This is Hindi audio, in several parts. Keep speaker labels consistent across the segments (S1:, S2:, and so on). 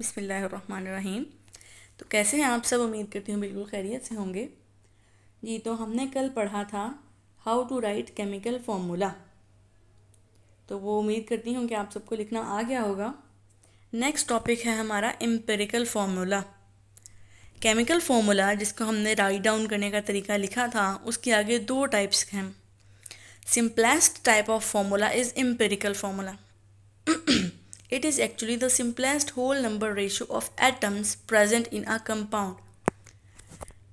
S1: बिसमीम तो कैसे हैं आप सब उम्मीद करती हूँ बिल्कुल खैरियत से होंगे जी तो हमने कल पढ़ा था how to write chemical formula तो वो उम्मीद करती हूँ कि आप सबको लिखना आ गया होगा नेक्स्ट टॉपिक है हमारा एम्पेरिकल फार्मूला केमिकल फार्मूला जिसको हमने राइट डाउन करने का तरीका लिखा था उसके आगे दो टाइप्स हैं simplest type of formula is empirical formula It is actually the simplest whole number ratio of atoms present in a compound.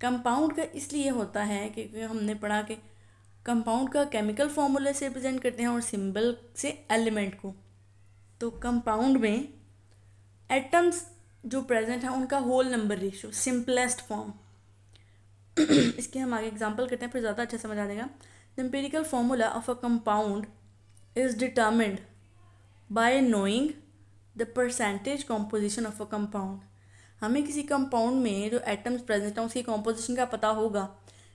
S1: Compound का इसलिए होता है क्योंकि हमने पढ़ा कि कंपाउंड का केमिकल फॉर्मूला से रिप्रेजेंट करते हैं और सिंबल से एलिमेंट को तो कंपाउंड में एटम्स जो प्रेजेंट हैं उनका whole number ratio simplest form इसके हम आगे एग्जांपल करते हैं फिर ज़्यादा अच्छा समझ आ जाएगा the empirical formula of a compound is determined by knowing the percentage composition of a compound हमें किसी कंपाउंड में जो एटम्स प्रेजेंट हैं उसकी कॉम्पोजिशन का पता होगा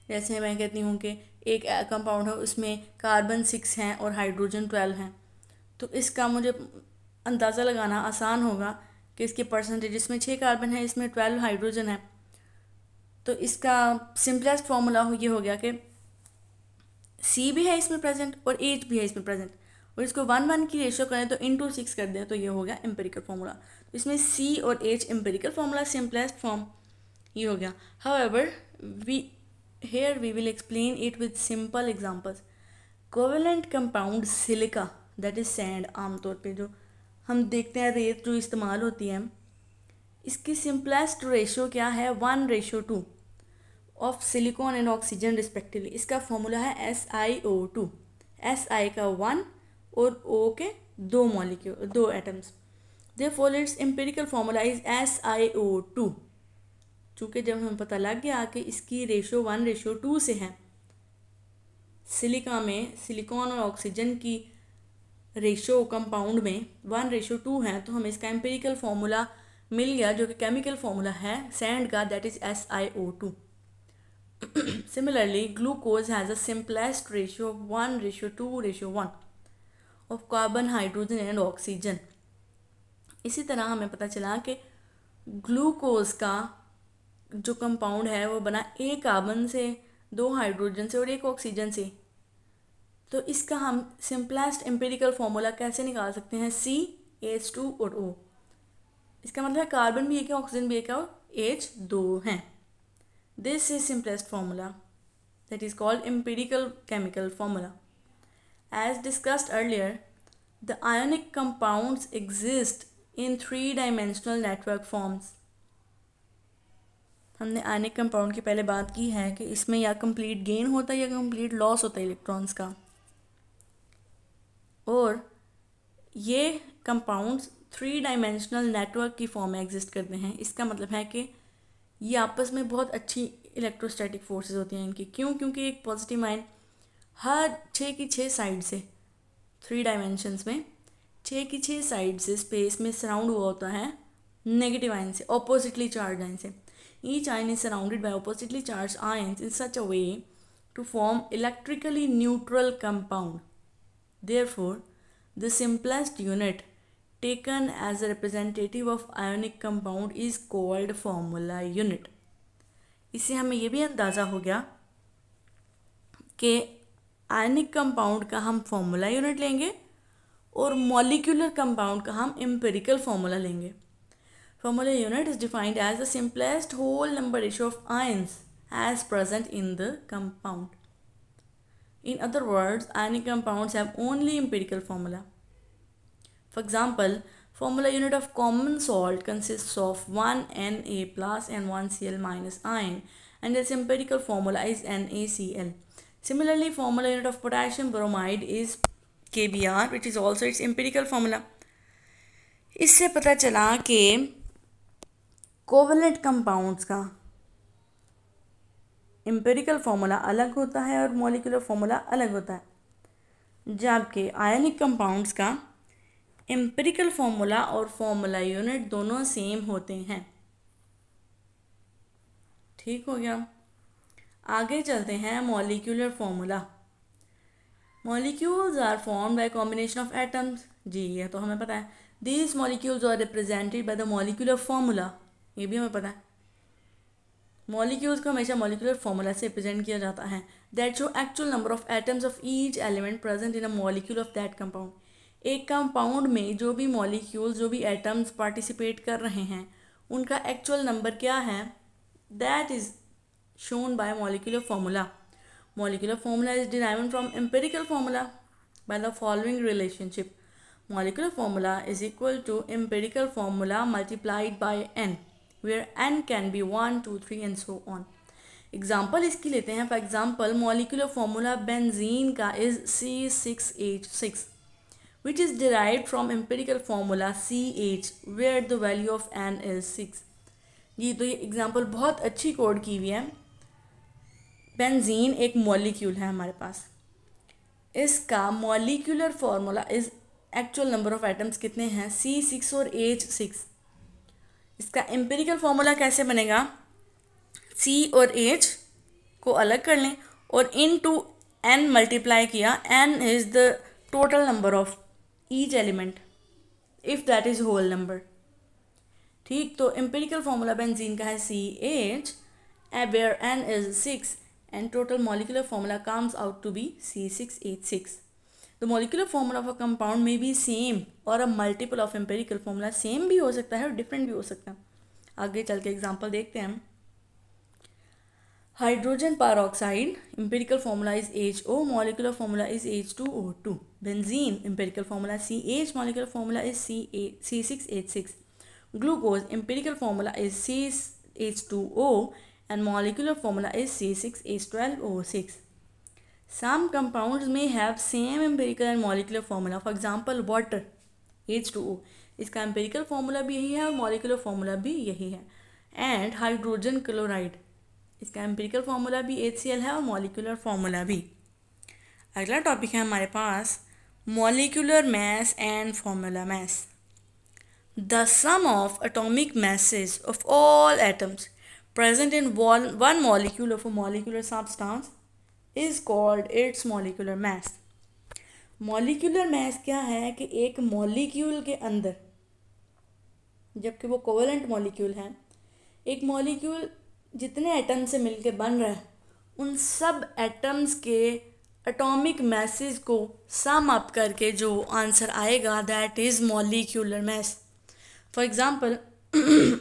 S1: जैसे मैं कहती हूँ कि एक कंपाउंड है उसमें कार्बन सिक्स हैं और हाइड्रोजन ट्वेल्व हैं तो इसका मुझे अंदाज़ा लगाना आसान होगा कि इसके परसेंटेज इसमें छः कार्बन है इसमें ट्वेल्व हाइड्रोजन है तो इसका सिंपलेस्ट फॉर्मूला ये हो गया कि सी भी है इसमें प्रेजेंट और एच भी है इसमें प्रेजेंट और इसको वन वन की रेशियो करें तो इन टू सिक्स कर दें तो ये हो गया एम्पेरिकल फॉर्मूला तो इसमें सी और H empirical formula simplest form ये हो गया however we here we will explain it with simple examples covalent compound silica that is sand आमतौर पर जो हम देखते हैं रेत जो इस्तेमाल होती है इसकी सिंपलेस्ट रेशियो क्या है one ratio two of silicon and oxygen respectively इसका फॉर्मूला है S I O two S I का वन और ओ के दो मॉलिक्यूल दो atoms therefore its empirical formula is S I O two चूँकि जब हमें पता लग गया कि इसकी रेशो वन रेशो टू से है सिलिका में सिलिकॉन और ऑक्सीजन की रेशो कंपाउंड में वन रेशो टू है तो हमें इसका एम्पेरिकल फार्मूला मिल गया जो कि केमिकल फार्मूला है सैंड का that is S I O two similarly glucose has a simplest ratio one ratio two 2 one of carbon hydrogen and oxygen इसी तरह हमें पता चला कि ग्लूकोज का जो कंपाउंड है वो बना एक कार्बन से दो हाइड्रोजन से और एक ऑक्सीजन से तो इसका हम सिंपलेस्ट एम्पेरिकल फार्मूला कैसे निकाल सकते हैं सी एच टू और ओ इसका मतलब है कार्बन भी एक है ऑक्सीजन भी एक है और एच दो हैं this is simplest formula that is called empirical chemical formula As discussed earlier, the ionic compounds exist in three-dimensional network forms. हमने आयनिक कंपाउंड की पहले बात की है कि इसमें या कंप्लीट गेन होता है या कंप्लीट लॉस होता है इलेक्ट्रॉन्स का और ये कंपाउंड्स थ्री डायमेंशनल नेटवर्क की फॉर्म में एग्जिस्ट करते हैं इसका मतलब है कि ये आपस में बहुत अच्छी इलेक्ट्रोस्टैटिक फोर्सेस होती हैं इनकी क्यों क्योंकि एक पॉजिटिव माइंड हर छः की छः साइड से थ्री डायमेंशंस में छः की छः साइड से स्पेस में सराउंड हुआ होता है नेगेटिव आयन से ऑपोजिटली चार्ज आयन से each ion is surrounded by oppositely charge ion in such a way to form electrically neutral compound for the simplest unit taken as a representative of ionic compound is called formula unit इससे हमें यह भी अंदाज़ा हो गया कि आयनिक कंपाउंड का हम फॉर्मूला यूनिट लेंगे और मॉलिक्यूलर कंपाउंड का हम एम्पेरिकल फॉर्मूला लेंगे formula unit is defined as the simplest whole number ratio of ions as present in the compound in other words ionic compounds have only empirical formula for example formula unit of common salt consist of one N A plus and one C L minus ion and its empirical formula is N A C L Similarly, formula unit of potassium bromide is KBr which is also its empirical formula. इससे पता चला कि कोवलेंट कंपाउंड्स का एम्पेरिकल फार्मूला अलग होता है और मोलिकुलर फार्मूला अलग होता है जबकि आयनिक कंपाउंड्स का एम्पेरिकल फार्मूला और फार्मूला यूनिट दोनों सेम होते हैं ठीक हो गया आगे चलते हैं molecular formula molecules are form by combination of atoms जी ये तो हमें पता है these molecules are represented by the molecular formula ये भी हमें पता है मॉलिक्यूल्स को हमेशा मॉलिक्यूलर फॉर्मूला से रिप्रेजेंट किया जाता है that show actual number of atoms of each element present in a molecule of that compound एक कंपाउंड में जो भी मॉलिक्यूल्स जो भी एटम्स पार्टिसिपेट कर रहे हैं उनका एक्चुअल नंबर क्या है that is shown by molecular formula. Molecular formula is derived from empirical formula by the following relationship. Molecular formula is equal to empirical formula multiplied by n, where n can be 1, 2, 3 and so on. example iski lete hain for example molecular formula benzene ka is c6h6 which is derived from empirical formula CH where the value of n is 6 जी तो ये एग्ज़ाम्पल बहुत अच्छी कोड की हुई है बेंजीन एक मॉलिक्यूल है हमारे पास इसका molecular formula is actual number of atoms कितने हैं सी सिक्स और एच सिक्स इसका एम्पेरिकल फार्मूला कैसे बनेगा सी और एच को अलग कर लें और इन टू एन मल्टीप्लाई किया N is the total number of each element if that is whole number ठीक तो एम्पेरिकल फार्मूला बेंजीन का है C H where N is six and total molecular formula comes out to be C6H6. The molecular formula of a compound may be same or a multiple of empirical formula. Same भी हो सकता है और different भी हो सकता है आगे चल के एग्जाम्पल देखते हैं hydrogen peroxide empirical formula is H O molecular formula is H two O two benzene empirical formula C H molecular formula is C A C six H six glucose empirical formula is C H two O and molecular formula is C6H12O6. Some compounds may have same empirical and molecular formula. For example, water H2O. इसका empirical formula भी यही है और molecular formula भी यही है. And hydrogen chloride. इसका empirical formula भी HCl है और molecular formula भी. अगला टॉपिक है हमारे पास molecular mass and formula mass. The sum of atomic masses of all atoms present in one, one molecule of a molecular substance is called its molecular mass molecular mass क्या है कि एक molecule के अंदर जबकि वो covalent molecule है एक molecule जितने atom से मिलके बन रहा है उन सब atoms के एटॉमिक मैसेज को सम अप करके जो आंसर आएगा that is molecular mass for example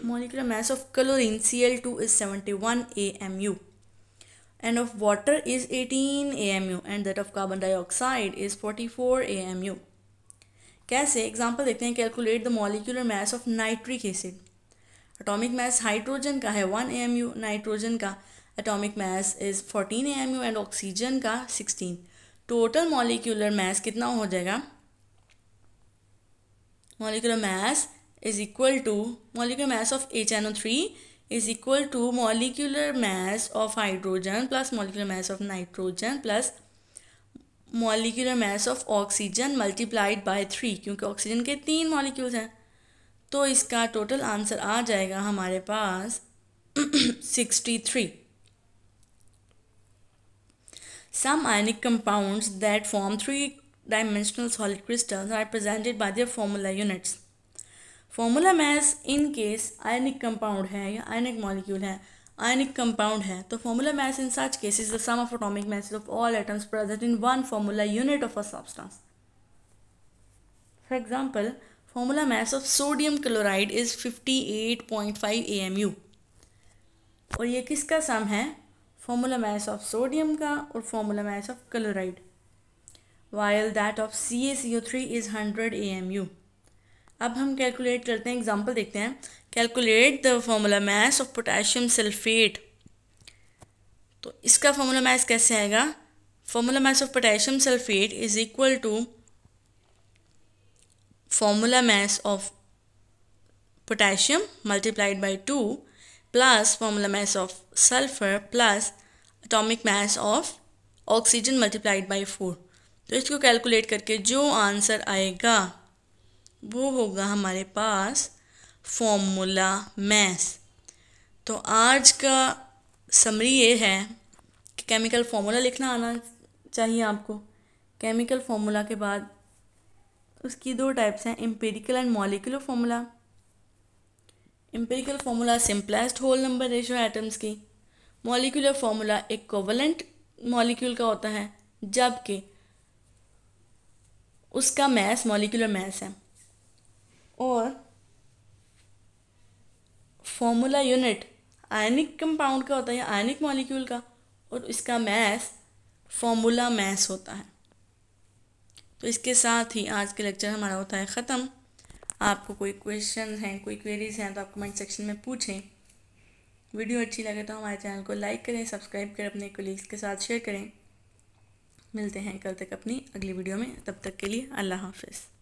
S1: molecular mass of chlorine Cl2 is 71 AMU and of water is 18 AMU and that of carbon dioxide is 44 AMU. कैसे एग्जाम्पल देखते हैं calculate the molecular mass of nitric acid atomic mass hydrogen का है one A M U nitrogen का atomic mass is fourteen A M U and oxygen का सिक्सटीन टोटल मॉलिकुलर मास कितना हो जाएगा molecular mass is equal to molecular mass of H N O three is equal to molecular mass of hydrogen plus molecular mass of nitrogen plus molecular mass of oxygen multiplied by three क्योंकि ऑक्सीजन के तीन मॉलिक्यूल्स हैं तो इसका टोटल आंसर आ जाएगा हमारे पास sixty three some ionic compounds that form three dimensional solid crystals are presented by their formula units formula mass in case ionic compound है या आयनिक मॉलिक्यूल है आयनिक कंपाउंड है तो formula mass in such case is the sum of atomic masses of all atoms present in one formula unit of a substance for example formula mass of sodium chloride is 58.5 AMU और ये किसका सम है फॉर्मूला मैस ऑफ सोडियम का और formula mass of chloride while that of C A C three is hundred A M U अब हम कैलकुलेट करते हैं एग्जांपल देखते हैं calculate the formula mass of potassium sulphate तो इसका फॉर्मूला मैस कैसे आएगा formula mass of potassium sulphate is equal to formula mass of potassium multiplied by two plus formula mass of sulphur plus atomic mass of oxygen multiplied by four तो इसको कैलकुलेट करके जो आंसर आएगा वो होगा हमारे पास फॉर्मूला मैस तो आज का समरी ये है कि केमिकल फॉर्मूला लिखना आना चाहिए आपको केमिकल फार्मूला के बाद उसकी दो टाइप्स हैं empirical and molecular formula empirical formula simplest whole number ratio atoms की मॉलिकुलर फार्मूला एक कोवलेंट मॉलिक्यूल का होता है जबकि उसका मैस मॉलिकुलर मैस है और फॉर्मूला यूनिट आयनिक कंपाउंड का होता है या आयनिक मॉलिक्यूल का और इसका मैस फॉर्मूला मैस होता है तो इसके साथ ही आज के लेक्चर हमारा होता है ख़त्म आपको कोई क्वेश्चन हैं कोई क्वेरीज हैं तो आप कमेंट सेक्शन में पूछें वीडियो अच्छी लगे तो हमारे चैनल को लाइक करें सब्सक्राइब करें अपने कोलीग्स के साथ शेयर करें मिलते हैं कल तक अपनी अगली वीडियो में तब तक के लिए अल्लाह हाफिज़